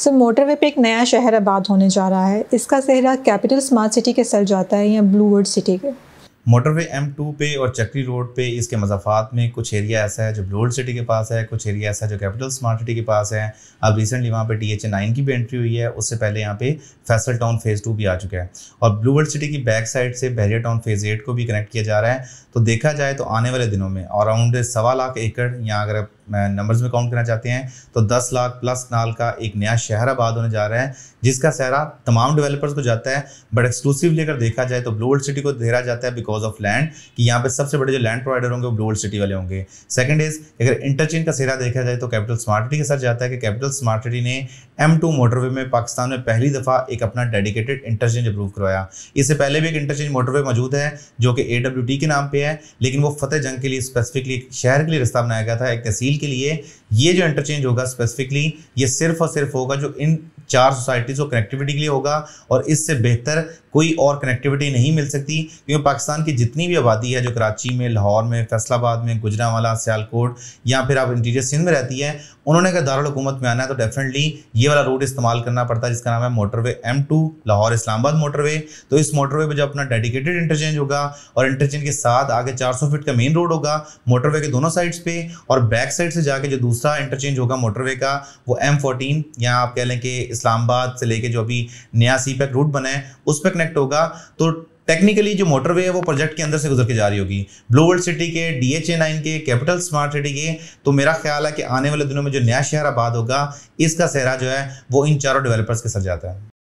सो motorway पे एक नया शहर आबाद होने जा रहा है इसका सेहरा कैपिटल स्मार्ट सिटी के सर जाता है या ब्लू वर्ड सिटी के मोटरवे एम टू पे और चक्री रोड पे इसके मजाफात में कुछ एरिया ऐसा है जो ब्लोड सिटी के पास है कुछ एरिया ऐसा है जो कैपिटल स्मार्ट सिटी के पास है अब रिसेंटली वहाँ पे टी एच नाइन की भी एंट्री हुई है उससे पहले यहाँ पे फैसल टाउन फेज़ टू भी आ चुका है और ब्लू वर्ल्ड सिटी की बैक साइड से बहरिया टाउन फेज़ एट को भी कनेक्ट किया जा रहा है तो देखा जाए तो आने वाले दिनों में अराउंड सवा लाख एकड़ यहाँ अगर आप नंबर्स में काउंट करना चाहते हैं तो दस लाख प्लस नाल का एक नया शहर आबाद होने जा रहा है जिसका सहरा तमाम डेवलपर्स को जाता है बट एक्सक्लूसिवली अगर देखा जाए तो ब्लू वर्ल्ड सिटी को घेरा जाता है बिकॉज बिकॉज ऑफ लैंड कि यहाँ पे सबसे बड़े जो लैंड प्रोवाइडर होंगे वो ब्लू सिटी वाले होंगे सेकंड इज अगर इंटरचेंज का सेहरा देखा जाए तो कैपिटल स्मार्ट सिटी के साथ जाता है कि कैपिटल स्मार्ट सिटी ने एम टू मोटरवे में पाकिस्तान में पहली दफ़ा एक अपना डेडिकेटेड इंटरचेंज अप्रूव करवाया इससे पहले भी एक इंटरचेंज मोटरवे मौजूद है जो कि ए डब्ल्यू टी के नाम पर है लेकिन वो फतेह जंग के लिए स्पेसिफिकली शहर के लिए रास्ता बनाया गया था एक तहसील के लिए ये जो इंटरचेंज होगा स्पेसिफिकली ये सिर्फ और सिर्फ होगा जो इन चार सोसाइटीज़ को कनेक्टिविटी के लिए होगा और इससे बेहतर कोई और कनेक्टिविटी नहीं मिल सकती क्योंकि पाकिस्तान की जितनी भी आबादी है जो कराची में लाहौर में फैसलाबाद में गुजरावाला सियालकोट या फिर आप इंटीरियर सिंध में रहती है उन्होंने अगर दारकूमत में आना है तो डेफिनेटली ये वाला रूट इस्तेमाल करना पड़ता है जिसका नाम है motorway M two Lahore Islamabad motorway तो इस मोटरवे पर जो अपना डेडिकेटेड इंटरचेंज होगा और इंटरचेंज के साथ आगे 400 फीट का मेन रोड होगा मोटरवे के दोनों साइड्स पे और बैक साइड से जाके जो दूसरा इंटरचेंज होगा मोटरवे का वो एम फोर्टीन या आप कह लें कि इस्लामाबाद से लेके जो अभी नया सी पैक रूट बना है उस पर कनेक्ट होगा तो टेक्निकली जो मोटरवे है वो प्रोजेक्ट के अंदर से गुजर के जा रही होगी ब्लू वर्ल्ड सिटी के डी एच ए नाइन के कैपिटल स्मार्ट सिटी के तो मेरा ख्याल है कि आने वाले दिनों में जो नया शहर आबाद होगा इसका सहरा जो है वो इन चारों डेवलपर्स के सर जाता है